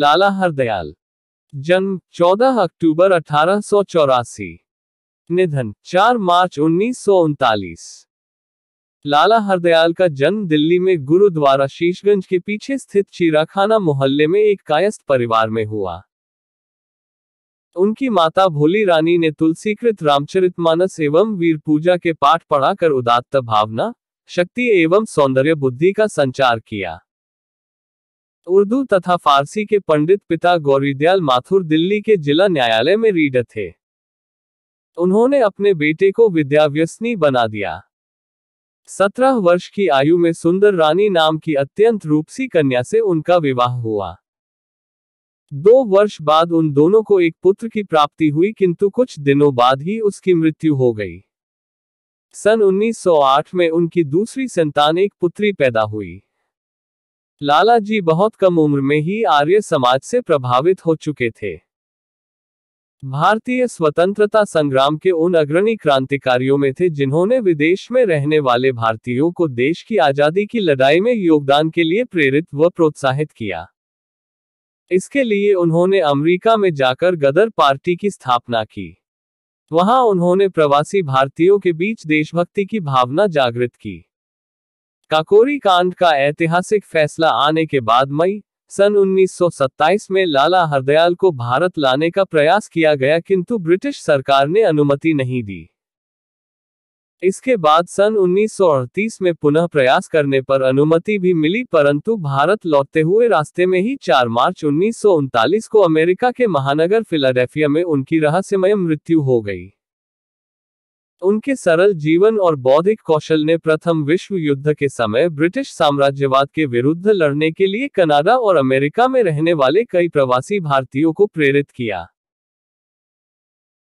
लाला हरदयाल जन्म 14 अक्टूबर अठारह निधन 4 मार्च उन्नीस लाला हरदयाल का जन्म दिल्ली में गुरुद्वारा शीशगंज के पीछे स्थित चीराखाना मोहल्ले में एक कायस्थ परिवार में हुआ उनकी माता भोली रानी ने तुलसीकृत रामचरितमानस एवं वीर पूजा के पाठ पढ़ाकर उदात्त भावना शक्ति एवं सौंदर्य बुद्धि का संचार किया उर्दू तथा फारसी के पंडित पिता गौरीदयाल माथुर दिल्ली के जिला न्यायालय में रीडर थे उन्होंने अपने बेटे को विद्याव्यसनी बना दिया सत्रह वर्ष की आयु में सुंदर रानी नाम की अत्यंत रूपसी कन्या से उनका विवाह हुआ दो वर्ष बाद उन दोनों को एक पुत्र की प्राप्ति हुई किंतु कुछ दिनों बाद ही उसकी मृत्यु हो गई सन 1908 में उनकी दूसरी संतान एक पुत्री पैदा हुई लाला जी बहुत कम उम्र में ही आर्य समाज से प्रभावित हो चुके थे भारतीय स्वतंत्रता संग्राम के उन अग्रणी क्रांतिकारियों में थे जिन्होंने विदेश में रहने वाले भारतीयों को देश की आजादी की लड़ाई में योगदान के लिए प्रेरित व प्रोत्साहित किया इसके लिए उन्होंने अमेरिका में जाकर गदर पार्टी की स्थापना की वहां उन्होंने प्रवासी भारतीयों के बीच देशभक्ति की भावना जागृत की काकोरी कांड का ऐतिहासिक फैसला आने के बाद मई सन 1927 में लाला हरदयाल को भारत लाने का प्रयास किया गया किंतु ब्रिटिश सरकार ने अनुमति नहीं दी इसके बाद सन 1938 में पुनः प्रयास करने पर अनुमति भी मिली परंतु भारत लौटते हुए रास्ते में ही 4 मार्च उन्नीस को अमेरिका के महानगर फिलाडेल्फिया में उनकी रहस्यमय मृत्यु हो गई उनके सरल जीवन और बौद्धिक कौशल ने प्रथम विश्व युद्ध के समय ब्रिटिश साम्राज्यवाद के विरुद्ध लड़ने के लिए कनाडा और अमेरिका में रहने वाले कई प्रवासी भारतीयों को प्रेरित किया